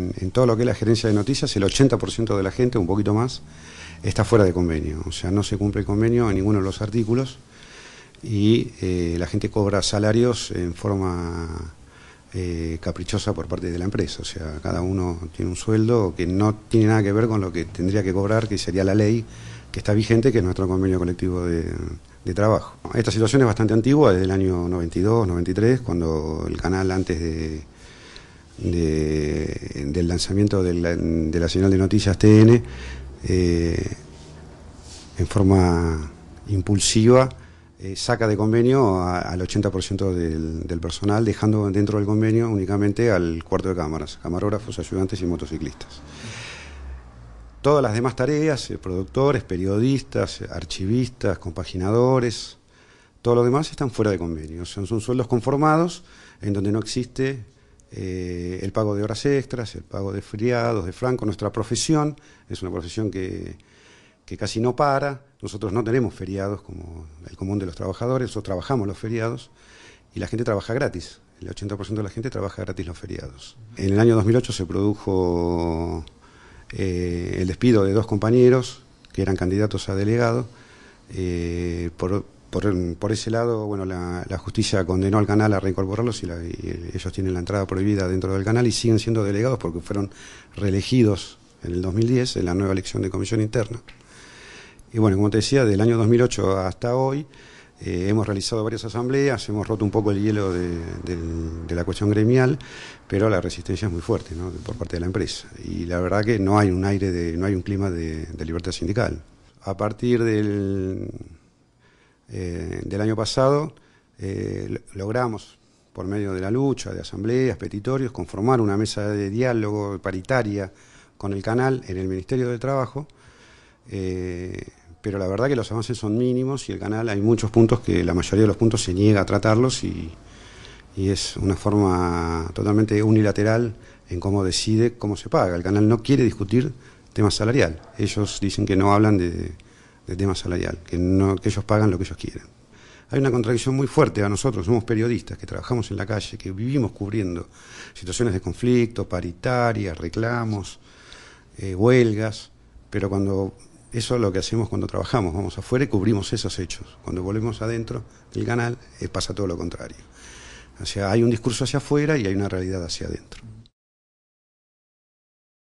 En todo lo que es la gerencia de noticias, el 80% de la gente, un poquito más, está fuera de convenio. O sea, no se cumple el convenio en ninguno de los artículos y eh, la gente cobra salarios en forma eh, caprichosa por parte de la empresa. O sea, cada uno tiene un sueldo que no tiene nada que ver con lo que tendría que cobrar, que sería la ley que está vigente, que es nuestro convenio colectivo de, de trabajo. Esta situación es bastante antigua, desde el año 92, 93, cuando el canal antes de del lanzamiento de la, señal de noticias TN eh, en forma impulsiva eh, saca de convenio al 80% del, personal, dejando dentro del convenio únicamente al cuarto de cámaras, camarógrafos, ayudantes y motociclistas. Todas las demás tareas, eh, productores, periodistas, archivistas, compaginadores, todo lo demás están fuera de convenio. son son sueldos conformados en donde no existe eh, el pago de horas extras, el pago de feriados, de franco. Nuestra profesión es una profesión que, casi no para. Nosotros no tenemos feriados como el común de los trabajadores, nosotros trabajamos los feriados y la gente trabaja gratis. El 80% de la gente trabaja gratis los feriados. En el año 2008 se produjo eh, el despido de dos compañeros que eran candidatos a delegado eh, por por, ese lado, bueno, la, justicia condenó al canal a reincorporarlos y, ellos tienen la entrada prohibida dentro del canal y siguen siendo delegados porque fueron reelegidos en el 2010 en la nueva elección de comisión interna. Y bueno, como te decía, del año 2008 hasta hoy eh, hemos realizado varias asambleas, hemos roto un poco el hielo de, la cuestión gremial, pero la resistencia es muy fuerte por parte de la empresa. Y la verdad que no hay un aire, de, no hay un clima de libertad sindical. A partir del eh, del año pasado, eh, logramos, por medio de la lucha, de asambleas, petitorios, conformar una mesa de diálogo paritaria con el canal en el Ministerio del Trabajo, eh, pero la verdad que los avances son mínimos y el canal hay muchos puntos que la mayoría de los puntos se niega a tratarlos y, es una forma totalmente unilateral en cómo decide cómo se paga. El canal no quiere discutir temas salarial. Ellos dicen que no hablan de de tema salarial, que, no, ellos pagan lo que ellos quieren. Hay una contradicción muy fuerte a nosotros, somos periodistas que trabajamos en la calle, que vivimos cubriendo situaciones de conflicto, paritarias, reclamos, eh, huelgas, pero cuando eso es lo que hacemos cuando trabajamos, vamos afuera y cubrimos esos hechos. Cuando volvemos adentro del canal eh, pasa todo lo contrario. O sea, hay un discurso hacia afuera y hay una realidad hacia adentro.